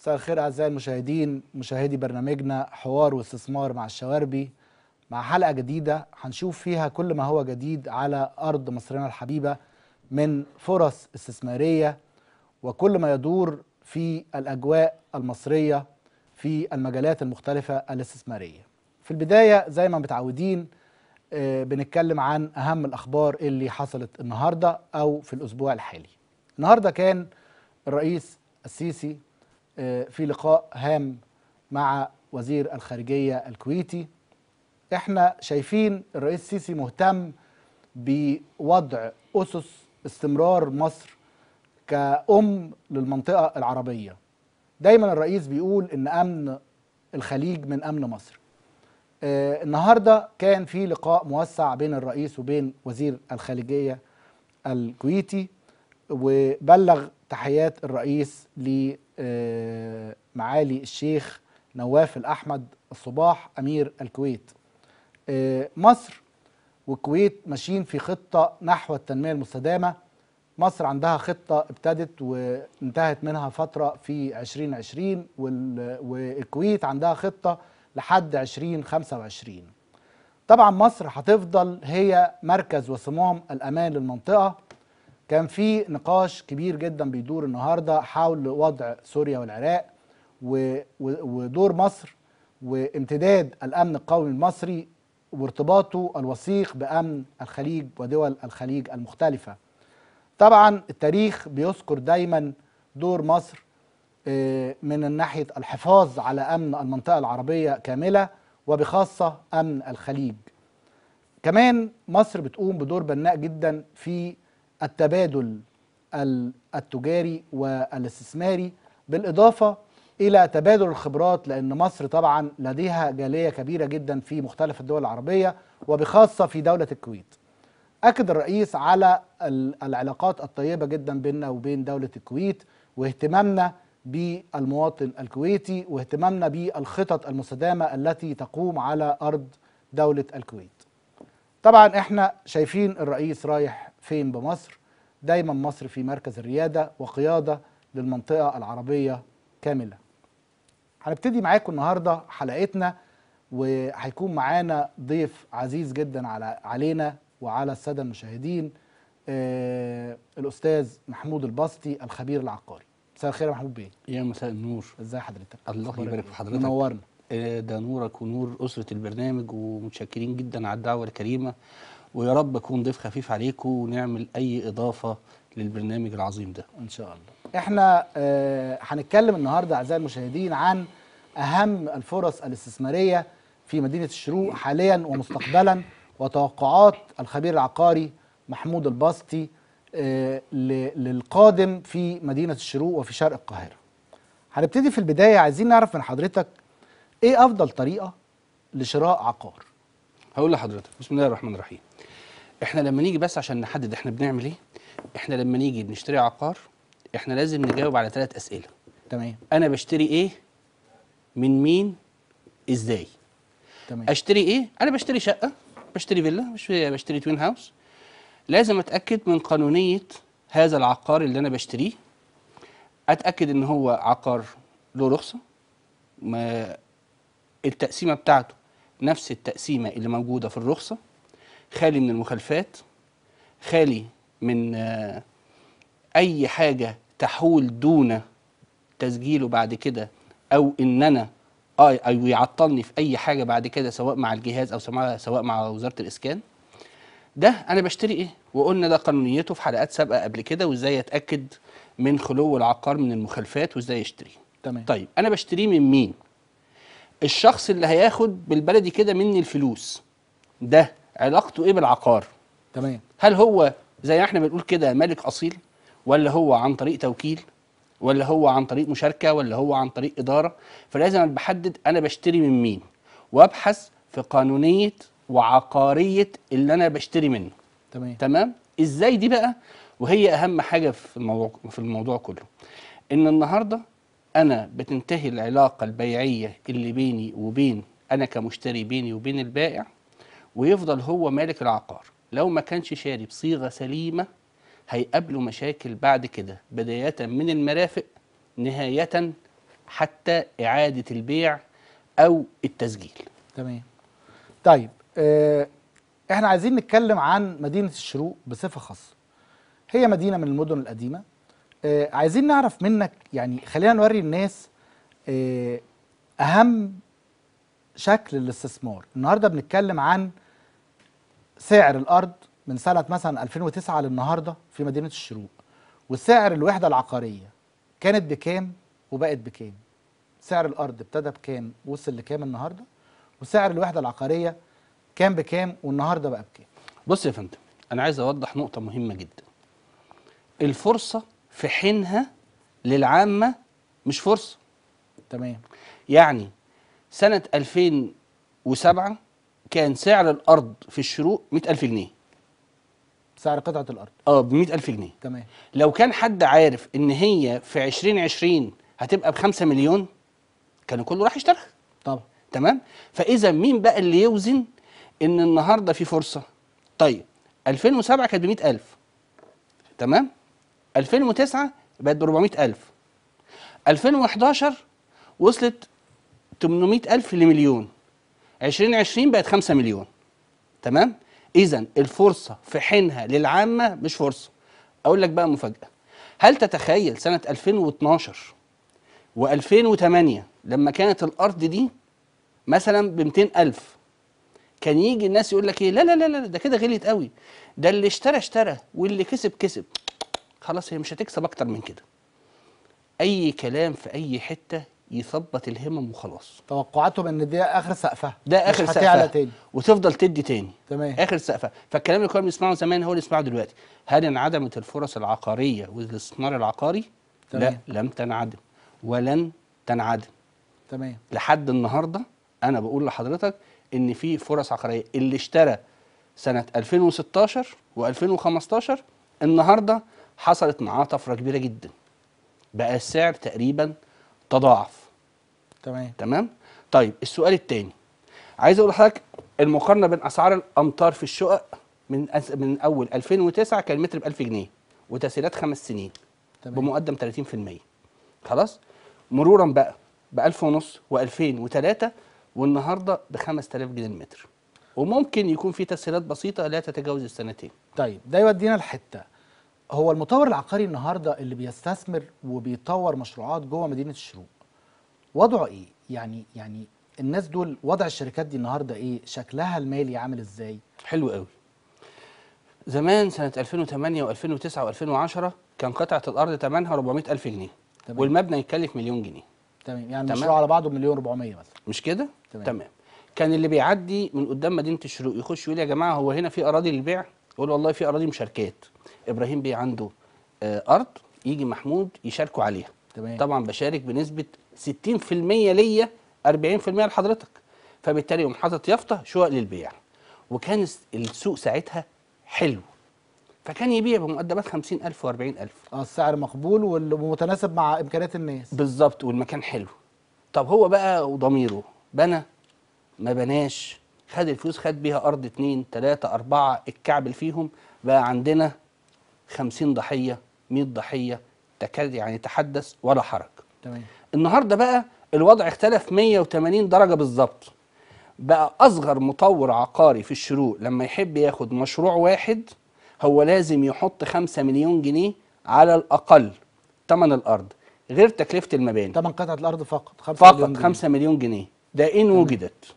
مساء الخير اعزائي المشاهدين مشاهدي برنامجنا حوار واستثمار مع الشواربي مع حلقه جديده هنشوف فيها كل ما هو جديد على ارض مصرنا الحبيبه من فرص استثماريه وكل ما يدور في الاجواء المصريه في المجالات المختلفه الاستثماريه. في البدايه زي ما متعودين آه، بنتكلم عن اهم الاخبار اللي حصلت النهارده او في الاسبوع الحالي. النهارده كان الرئيس السيسي آه، في لقاء هام مع وزير الخارجية الكويتي احنا شايفين الرئيس السيسي مهتم بوضع أسس استمرار مصر كأم للمنطقة العربية دايما الرئيس بيقول ان أمن الخليج من أمن مصر آه، النهاردة كان في لقاء موسع بين الرئيس وبين وزير الخارجية الكويتي وبلغ تحيات الرئيس آه، معالي الشيخ نواف الأحمد الصباح أمير الكويت آه، مصر والكويت ماشيين في خطة نحو التنمية المستدامة مصر عندها خطة ابتدت وانتهت منها فترة في 2020 والكويت عندها خطة لحد 2025 طبعا مصر هتفضل هي مركز وسموم الأمان للمنطقة كان في نقاش كبير جدا بيدور النهارده حول وضع سوريا والعراق ودور مصر وامتداد الامن القومي المصري وارتباطه الوثيق بامن الخليج ودول الخليج المختلفه. طبعا التاريخ بيذكر دايما دور مصر آه، من ناحيه الحفاظ على امن المنطقه العربيه كامله وبخاصه امن الخليج. كمان مصر بتقوم بدور بناء جدا في التبادل التجاري والاستثماري بالإضافة إلى تبادل الخبرات لأن مصر طبعا لديها جالية كبيرة جدا في مختلف الدول العربية وبخاصة في دولة الكويت أكد الرئيس على العلاقات الطيبة جدا بيننا وبين دولة الكويت واهتمامنا بالمواطن الكويتي واهتمامنا بالخطط المستدامة التي تقوم على أرض دولة الكويت طبعا احنا شايفين الرئيس رايح فين بمصر دايما مصر في مركز الريادة وقيادة للمنطقة العربية كاملة هنبتدي معاكم النهاردة حلقتنا وهيكون معانا ضيف عزيز جدا على علينا وعلى السادة المشاهدين آه الأستاذ محمود البسطي الخبير العقاري مساء الخير يا محمود بيه يا مساء النور ازي حضرتك الله يبارك في إيه؟ حضرتك منورنا آه، ده نورك ونور أسرة البرنامج ومتشكرين جدا على الدعوة الكريمة ويا رب اكون ضيف خفيف عليكم ونعمل اي اضافه للبرنامج العظيم ده ان شاء الله احنا آه، هنتكلم آه النهارده اعزائي المشاهدين عن اهم الفرص الاستثماريه في مدينه الشروق حاليا ومستقبلا وتوقعات الخبير العقاري محمود البسطي آه، للقادم في مدينه الشروق وفي شرق القاهره هنبتدي في البدايه عايزين نعرف من حضرتك ايه افضل طريقه لشراء عقار هقول لحضرتك بسم الله الرحمن الرحيم احنا لما نيجي بس عشان نحدد احنا بنعمل ايه احنا لما نيجي بنشتري عقار احنا لازم نجاوب على ثلاث اسئله تمام انا بشتري ايه من مين ازاي تمام اشتري ايه انا بشتري شقه بشتري فيلا بشتري, بشتري توين هاوس لازم اتاكد من قانونيه هذا العقار اللي انا بشتريه اتاكد ان هو عقار له رخصه ما التقسيمه بتاعته نفس التقسيمه اللي موجوده في الرخصه خالي من المخالفات خالي من آه، اي حاجه تحول دون تسجيله بعد كده او ان انا آه، او يعطلني في اي حاجه بعد كده سواء مع الجهاز او سواء مع وزاره الاسكان ده انا بشتري ايه وقلنا ده قانونيته في حلقات سابقه قبل كده وازاي اتاكد من خلو العقار من المخالفات وازاي يشتري تمام طيب انا بشتريه من مين الشخص اللي هياخد بالبلدي كده مني الفلوس ده علاقته ايه بالعقار تمام هل هو زي ما احنا بنقول كده مالك اصيل ولا هو عن طريق توكيل ولا هو عن طريق مشاركه ولا هو عن طريق اداره فلازم بحدد انا بشتري من مين وابحث في قانونيه وعقاريه اللي انا بشتري منه تمام تمام ازاي دي بقى وهي اهم حاجه في الموضوع في الموضوع كله ان النهارده انا بتنتهي العلاقه البيعيه اللي بيني وبين انا كمشتري بيني وبين البائع ويفضل هو مالك العقار لو ما كانش شاري بصيغه سليمه هيقابله مشاكل بعد كده بدايه من المرافق نهايه حتى اعاده البيع او التسجيل تمام طيب آه احنا عايزين نتكلم عن مدينه الشروق بصفه خاصه هي مدينه من المدن القديمه آه عايزين نعرف منك يعني خلينا نوري الناس آه اهم شكل الاستثمار النهارده بنتكلم عن سعر الارض من سنه مثلا 2009 للنهارده في مدينه الشروق وسعر الوحده العقاريه كانت بكام وبقت بكام سعر الارض ابتدى بكام وصل لكام النهارده وسعر الوحده العقاريه كان بكام والنهارده بقى بكام بص يا فندم انا عايز اوضح نقطه مهمه جدا الفرصه في حينها للعامه مش فرصه تمام يعني سنه 2007 كان سعر الارض في الشروق 100000 جنيه سعر قطعه الارض اه ب 100000 جنيه تمام لو كان حد عارف ان هي في 2020 هتبقى ب 5 مليون كان كله راح يشتريها طبعا تمام فاذا مين بقى اللي يوزن ان النهارده في فرصه طيب 2007 كانت ب 100000 تمام 2009 بقت ب 400000 2011 وصلت 800000 لمليون 2020 بقت 5 مليون تمام اذا الفرصه في حينها للعامه مش فرصه اقول لك بقى مفاجاه هل تتخيل سنه 2012 و2008 لما كانت الارض دي مثلا ب 200000 كان يجي الناس يقول لك ايه لا لا لا لا ده كده غليت قوي ده اللي اشترى اشترى واللي كسب كسب خلاص هي مش هتكسب اكتر من كده اي كلام في اي حته يثبط الهمم وخلاص توقعاتهم ان دي اخر سقفها ده اخر سقفها هتعلى تاني وتفضل تدي تاني تمام اخر سقفها فالكلام اللي كنا بنسمعه زمان هو اللي بنسمعه دلوقتي هل انعدمت الفرص العقاريه والاستثمار العقاري تمام. لا لم تنعدم ولن تنعدم تمام لحد النهارده انا بقول لحضرتك ان في فرص عقاريه اللي اشترى سنه 2016 و2015 النهارده حصلت معاه طفره كبيره جدا بقى السعر تقريبا تضاعف تمام تمام طيب السؤال الثاني عايز اقول لحضرتك المقارنه بين اسعار الامطار في الشقق من أس... من اول 2009 كان المتر ب 1000 جنيه وتسهيلات خمس سنين تمام. بمقدم 30% خلاص مرورا بقى ب 1000 ونص و2003 والنهارده ب 5000 جنيه المتر وممكن يكون في تسهيلات بسيطه لا تتجاوز السنتين طيب ده يودينا لحته هو المطور العقاري النهارده اللي بيستثمر وبيطور مشروعات جوه مدينه الشروق وضعه ايه يعني يعني الناس دول وضع الشركات دي النهارده ايه شكلها المالي عامل ازاي حلو قوي زمان سنه 2008 و2009 و2010 كان قطعه الارض ثمنها 400000 جنيه تمام. والمبنى يتكلف مليون جنيه تمام يعني تمام. مشروع على بعضه بمليون 400 مثلا مش كده تمام. تمام كان اللي بيعدي من قدام مدينه الشروق يخش يقول يا جماعه هو هنا في اراضي للبيع يقول والله في اراضي مشاركات ابراهيم بي عنده آه، ارض يجي محمود يشاركوا عليها تمام. طبعا بشارك بنسبه 60% ليا 40% لحضرتك فبالتالي يقوم حاطط يافطه شقق للبيع وكان السوق ساعتها حلو فكان يبيع بمقدمات 50000 و40000 اه السعر مقبول ومتناسب مع امكانيات الناس بالظبط والمكان حلو طب هو بقى وضميره بنى ما بناش خد الفلوس خد بيها ارض اتنين تلاته اربعه اتكعبل فيهم بقى عندنا خمسين ضحيه 100 ضحيه تكاد يعني تحدث ولا حرج تمام النهارده بقى الوضع اختلف 180 درجه بالظبط بقى اصغر مطور عقاري في الشروق لما يحب ياخد مشروع واحد هو لازم يحط 5 مليون جنيه على الاقل ثمن الارض غير تكلفه المباني ثمن قطعه الارض فقط 5 فقط مليون جنيه. 5 مليون جنيه ده ان وجدت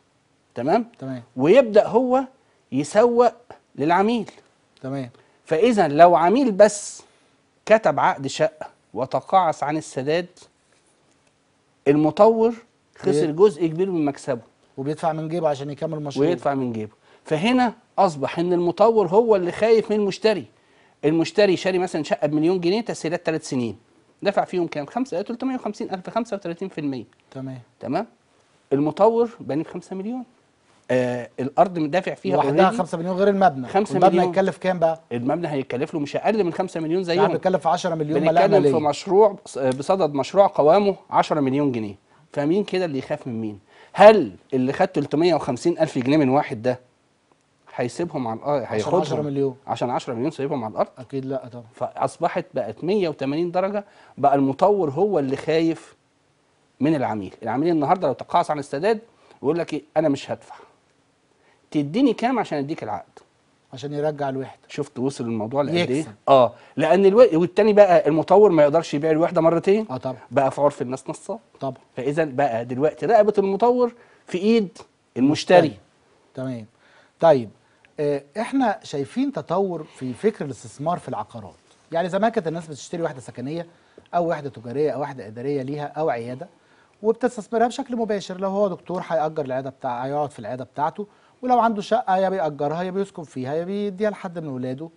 تمام تمام ويبدا هو يسوق للعميل تمام فاذا لو عميل بس كتب عقد شقه وتقاعس عن السداد المطور خسر جزء كبير من مكسبه وبيدفع من جيبه عشان يكمل مشروعه ويدفع من جيبه فهنا اصبح ان المطور هو اللي خايف من المشتري المشتري شاري مثلا شقه بمليون جنيه تسهيلات ثلاث سنين دفع فيهم كام 5 350 الف 35% تمام تمام المطور باني ب 5 مليون آه الارض مدافع فيها لوحدها 5 مليون غير المبنى 5 المبنى مليون هيتكلف كام بقى المبنى هيتكلف له مش اقل من 5 مليون زيهم يعني هيكلف 10 مليون ملاء بنتكلم في مشروع بصدد مشروع قوامه 10 مليون جنيه فمين كده اللي يخاف من مين هل اللي خد 350 الف جنيه من واحد ده هيسيبهم على الارض هياخدهم 10 مليون عشان 10 مليون سايبهم على الارض اكيد لا طبعا فاصبحت بقت 180 درجه بقى المطور هو اللي خايف من العميل العميل النهارده لو تقاعس عن السداد ويقول لك ايه انا مش هدفع تديني كام عشان اديك العقد عشان يرجع الوحده شفت وصل الموضوع لقد ايه اه لان الو... والتاني بقى المطور ما يقدرش يبيع الوحده مرتين اه طبعا بقى في عرف الناس نصاب طبعا فاذا بقى دلوقتي رقبه المطور في ايد المشتري تمام طيب آه احنا شايفين تطور في فكر الاستثمار في العقارات يعني زمان كانت الناس بتشتري وحده سكنيه او وحده تجاريه او وحده اداريه ليها او عياده وبتستثمرها بشكل مباشر لو هو دكتور هيأجر العياده بتاع هيقعد في العياده بتاعته ولو عنده شقه يا بيأجرها يا بيسكن فيها يا بيديها لحد من ولاده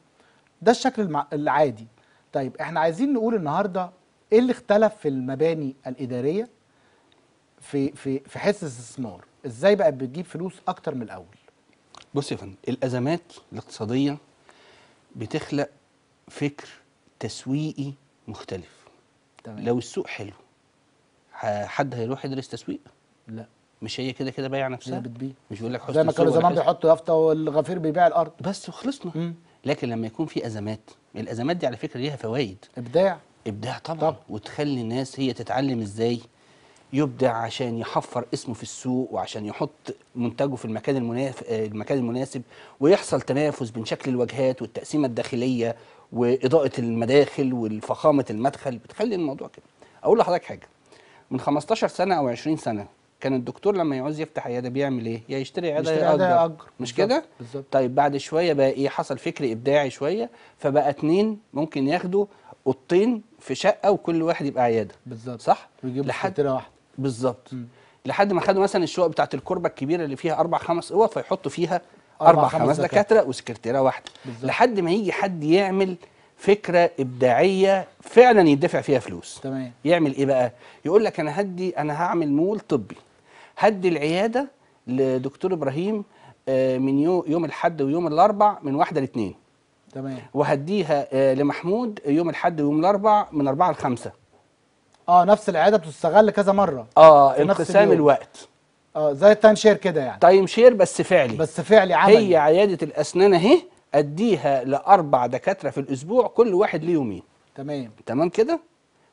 ده الشكل العادي طيب احنا عايزين نقول النهارده ايه اللي اختلف في المباني الاداريه في في في حس الاستثمار ازاي بقت بتجيب فلوس اكتر من الاول بص يا فندم الازمات الاقتصاديه بتخلق فكر تسويقي مختلف تمام. لو السوق حلو حد هيروح يدرس تسويق لا مش هي كده كده بايعه نفسها بتبيع مش بيقول لك حسن زي ما كانوا زمان بيحطوا يافطه والغفير بيبيع الارض بس وخلصنا مم. لكن لما يكون في ازمات الازمات دي على فكره ليها فوائد ابداع ابداع طبعا طب. وتخلي الناس هي تتعلم ازاي يبدع عشان يحفر اسمه في السوق وعشان يحط منتجه في المكان المناف... المكان المناسب ويحصل تنافس بين شكل الوجهات والتقسيمه الداخليه واضاءه المداخل والفخامه المدخل بتخلي الموضوع كده اقول لحضرتك حاجه من 15 سنه او 20 سنه كان الدكتور لما يعوز يفتح عياده بيعمل ايه؟ يا يشتري عياده يا اجر مش كده؟ بالظبط طيب بعد شويه بقى ايه؟ حصل فكر ابداعي شويه فبقى اتنين ممكن ياخدوا اوضتين في شقه وكل واحد يبقى عياده بالظبط صح؟ ويجيبوا لحد واحده بالظبط لحد ما خدوا مثلا الشقق بتاعت الكربه الكبيره اللي فيها اربع خمس اوض فيحطوا فيها اربع, أربع خمس دكاتره وسكرتيره واحده لحد ما يجي حد يعمل فكره ابداعيه فعلا يدفع فيها فلوس تمام يعمل ايه بقى يقول لك انا هدي انا هعمل مول طبي هدي العياده لدكتور ابراهيم آه، من يوم الاحد ويوم الاربع من واحده لاثنين تمام وهديها آه، لمحمود يوم الاحد ويوم الاربع من اربعه لخمسه اه نفس العياده بتستغل كذا مره اه انقسام الوقت اه زي التايم شير كده يعني تايم شير بس فعلي بس فعلي عملي هي عياده الاسنان اهي اديها لاربع دكاتره في الاسبوع كل واحد ليه يومين تمام تمام كده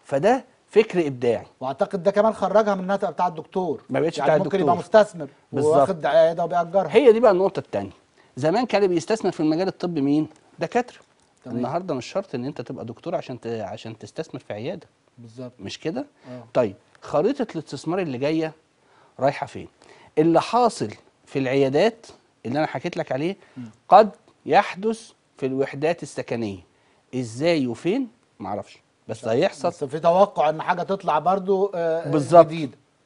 فده فكر ابداعي واعتقد ده كمان خرجها من انها بتاع الدكتور ما بقتش يعني بتاع الدكتور ممكن يبقى مستثمر واخد عياده وبيأجرها هي دي بقى النقطه الثانيه زمان كان اللي بيستثمر في المجال الطبي مين دكاتره تمام. النهارده مش شرط ان انت تبقى دكتور عشان ت... عشان تستثمر في عياده بالظبط مش كده آه. طيب خريطه الاستثمار اللي جايه رايحه فين اللي حاصل في العيادات اللي انا حكيت لك عليه م. قد يحدث في الوحدات السكنيه ازاي وفين معرفش بس هيحصل في توقع ان حاجه تطلع برضو آه، بالظبط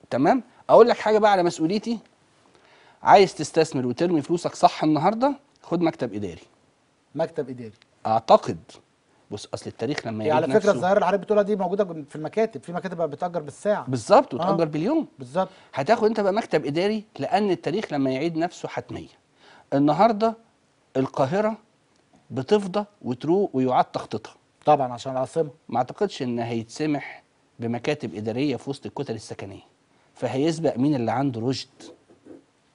تمام اقول لك حاجه بقى على مسؤوليتي عايز تستثمر وترمي فلوسك صح النهارده خد مكتب اداري مكتب اداري اعتقد بص اصل التاريخ لما يعني على فكره الظاهره اللي حضرتك بتقولها دي موجوده في المكاتب في مكاتب بقى بتاجر بالساعه بالظبط آه. وتاجر آه. باليوم بالظبط هتاخد انت بقى مكتب اداري لان التاريخ لما يعيد نفسه حتميه النهارده القاهره بتفضى وتروق ويعاد تخطيطها طبعا عشان العاصمه ما اعتقدش ان هيتسمح بمكاتب اداريه في وسط الكتل السكنيه فهيسبق مين اللي عنده رشد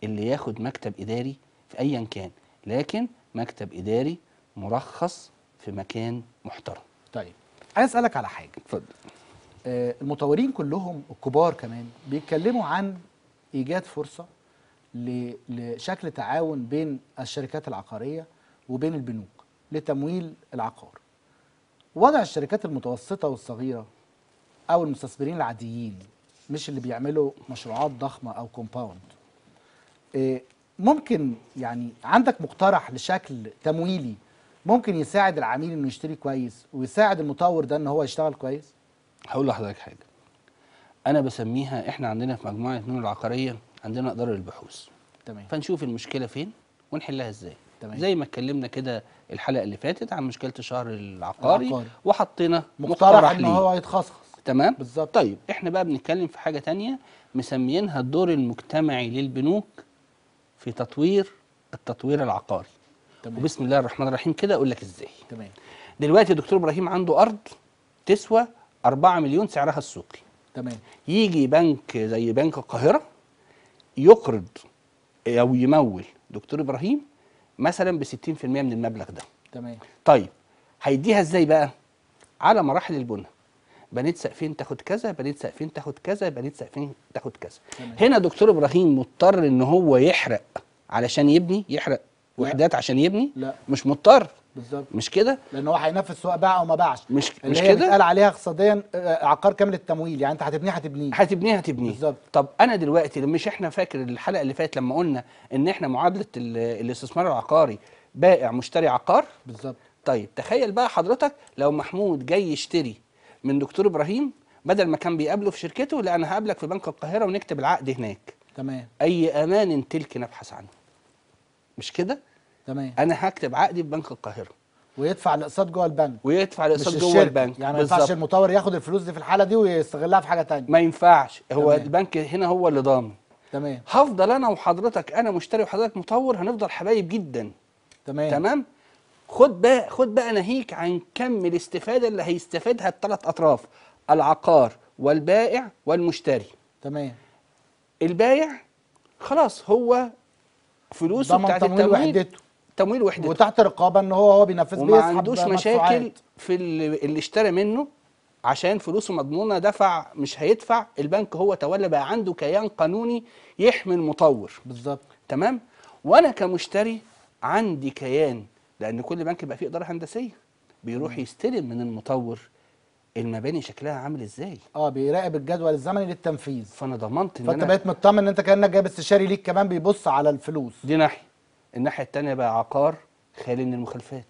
اللي ياخد مكتب اداري في ايا كان لكن مكتب اداري مرخص في مكان محترم طيب عايز اسالك على حاجه اتفضل آه المطورين كلهم الكبار كمان بيتكلموا عن ايجاد فرصه لشكل تعاون بين الشركات العقارية وبين البنوك لتمويل العقار وضع الشركات المتوسطة والصغيرة أو المستثمرين العاديين مش اللي بيعملوا مشروعات ضخمة أو كومباوند آه، ممكن يعني عندك مقترح لشكل تمويلي ممكن يساعد العميل انه يشتري كويس ويساعد المطور ده ان هو يشتغل كويس هقول لحضرتك حاجه انا بسميها احنا عندنا في مجموعه نور العقاريه عندنا إدارة البحوث تمام فنشوف المشكلة فين ونحلها إزاي تمام. زي ما اتكلمنا كده الحلقة اللي فاتت عن مشكلة الشهر العقاري, العقاري. وحطينا مقترح إن هو يتخصص تمام بالظبط طيب احنا بقى بنتكلم في حاجه تانية مسميينها الدور المجتمعي للبنوك في تطوير التطوير العقاري تمام. وبسم الله الرحمن الرحيم كده اقول لك ازاي تمام دلوقتي دكتور ابراهيم عنده ارض تسوى 4 مليون سعرها السوقي تمام يجي بنك زي بنك القاهره يقرض او يمول دكتور ابراهيم مثلا ب 60% من المبلغ ده تمام طيب هيديها ازاي بقى على مراحل البنى بنيت سقفين تاخد كذا بنيت سقفين تاخد كذا بنيت سقفين تاخد كذا تمام. هنا دكتور ابراهيم مضطر ان هو يحرق علشان يبني يحرق وحدات عشان يبني لا. مش مضطر بالظبط مش كده لان هو هينفذ سواء باع او ما باعش مش اللي مش كده قال عليها اقتصاديا آه، عقار كامل التمويل يعني انت هتبنيه هتبنيه هتبنيه هتبنيه بالظبط طب انا دلوقتي مش احنا فاكر الحلقه اللي فاتت لما قلنا ان احنا معادله الاستثمار العقاري بائع مشتري عقار بالظبط طيب تخيل بقى حضرتك لو محمود جاي يشتري من دكتور ابراهيم بدل ما كان بيقابله في شركته لا انا هقابلك في بنك القاهره ونكتب العقد هناك تمام اي امان تلك نبحث عنه مش كده تمام انا هكتب عقدي في بنك القاهره ويدفع الاقساط جوه البنك ويدفع الاقساط جوه البنك يعني ما ينفعش المطور ياخد الفلوس دي في الحاله دي ويستغلها في حاجه ثانيه ما ينفعش هو تمام. البنك هنا هو اللي ضامن تمام هفضل انا وحضرتك انا مشتري وحضرتك مطور هنفضل حبايب جدا تمام تمام خد بقى خد بقى ناهيك عن كم الاستفاده اللي هيستفادها الثلاث اطراف العقار والبائع والمشتري تمام البائع خلاص هو فلوسه بتاعت التمويل وحدته تمويل وحدته وتحت رقابه ان هو هو بينفذ وما عندوش مشاكل في اللي اشترى منه عشان فلوسه مضمونه دفع مش هيدفع البنك هو تولى بقى عنده كيان قانوني يحمي المطور بالظبط تمام وانا كمشتري عندي كيان لان كل بنك بقى فيه اداره هندسيه بيروح مم. يستلم من المطور المباني شكلها عامل ازاي اه بيراقب الجدول الزمني للتنفيذ فانا ضمنت ان فانت بقيت مطمن ان انت كانك جايب استشاري ليك كمان بيبص على الفلوس دي ناحيه الناحيه الثانيه بقى عقار خالي من المخالفات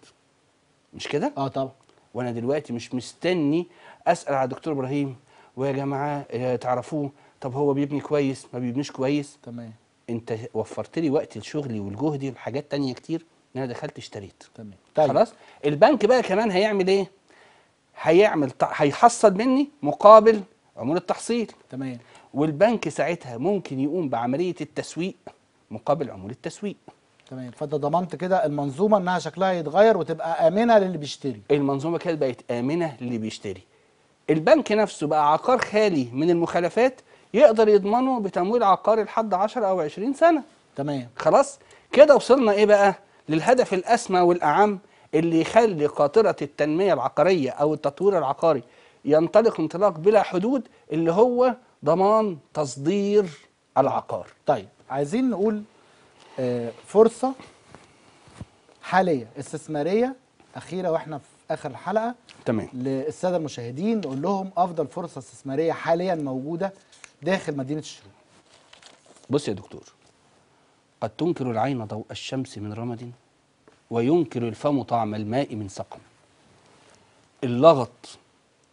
مش كده اه طبعا وانا دلوقتي مش مستني اسال على دكتور ابراهيم ويا جماعه آه، تعرفوه طب هو بيبني كويس ما بيبنيش كويس تمام انت وفرت لي وقت لشغلي ولجهدي وحاجات تانية كتير ان انا دخلت اشتريت تمام طيب. خلاص البنك بقى كمان هيعمل ايه هيعمل هيحصل مني مقابل عمولة تحصيل تمام والبنك ساعتها ممكن يقوم بعملية التسويق مقابل عمولة تسويق تمام فانت ضمنت كده المنظومه انها شكلها يتغير وتبقى امنه للي بيشتري المنظومه كده بقت امنه للي بيشتري البنك نفسه بقى عقار خالي من المخالفات يقدر يضمنه بتمويل عقاري لحد 10 او 20 سنه تمام خلاص كده وصلنا ايه بقى للهدف الاسمى والاعم اللي يخلي قاطره التنميه العقاريه او التطوير العقاري ينطلق انطلاق بلا حدود اللي هو ضمان تصدير العقار طيب عايزين نقول آه، فرصه حاليه استثماريه اخيره واحنا في اخر الحلقه تمام للساده المشاهدين نقول لهم افضل فرصه استثماريه حاليا موجوده داخل مدينه الشروق بص يا دكتور قد تنكر العين ضوء الشمس من رمد وينكر الفم طعم الماء من سقم اللغط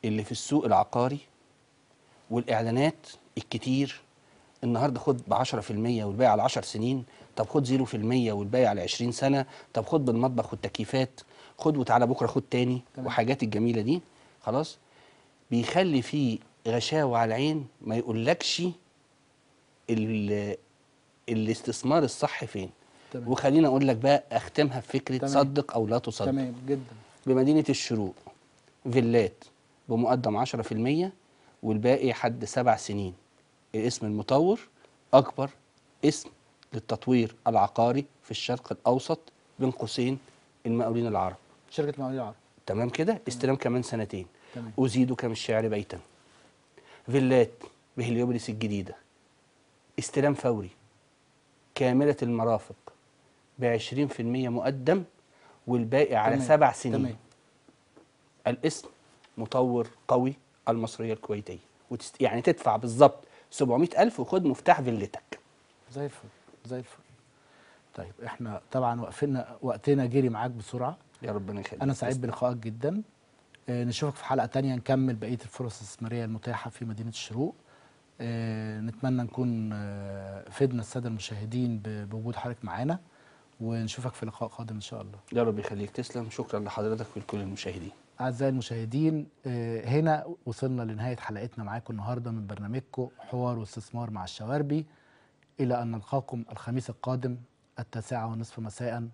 اللي في السوق العقاري والإعلانات الكتير النهارده خد ب 10% والباقي على 10 سنين طب خد 0% والباقي على 20 سنه طب خد بالمطبخ والتكييفات خد وتعالى بكره خد تاني طبعا. وحاجات الجميله دي خلاص بيخلي فيه غشاوه على العين ما يقولكش ال الاستثمار الصح فين تمام. وخلينا اقول لك بقى اختمها بفكره تمام. صدق او لا تصدق تمام جدا بمدينه الشروق فيلات بمقدم 10% والباقي حد سبع سنين الاسم المطور أكبر اسم للتطوير العقاري في الشرق الأوسط بين قوسين المقاولين العرب شركة المقاولين العرب تمام كده استلام كمان سنتين تمام. أزيد كم الشعر بيتا فيلات بهليوبوليس الجديدة استلام فوري كاملة المرافق ب 20% مقدم والباقي على تمام. سبع سنين تمام. الاسم مطور قوي المصرية الكويتية وتست... يعني تدفع بالظبط 700000 وخد مفتاح فيلتك زي الفل زي الفل طيب احنا طبعا وقفنا وقتنا جري معاك بسرعه يا ربنا يخليك انا سعيد بلقائك جدا اه نشوفك في حلقه تانية نكمل بقيه الفرص الاستثماريه المتاحه في مدينه الشروق اه نتمنى نكون اه فدنا الساده المشاهدين بوجود حضرتك معانا ونشوفك في لقاء قادم ان شاء الله يا رب يخليك تسلم شكرا لحضرتك ولكل المشاهدين أعزائي المشاهدين آه، هنا وصلنا لنهاية حلقتنا معاكم النهاردة من برنامجكم حوار واستثمار مع الشواربي إلى أن نلقاكم الخميس القادم التاسعة ونصف مساء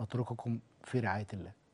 نترككم في رعاية الله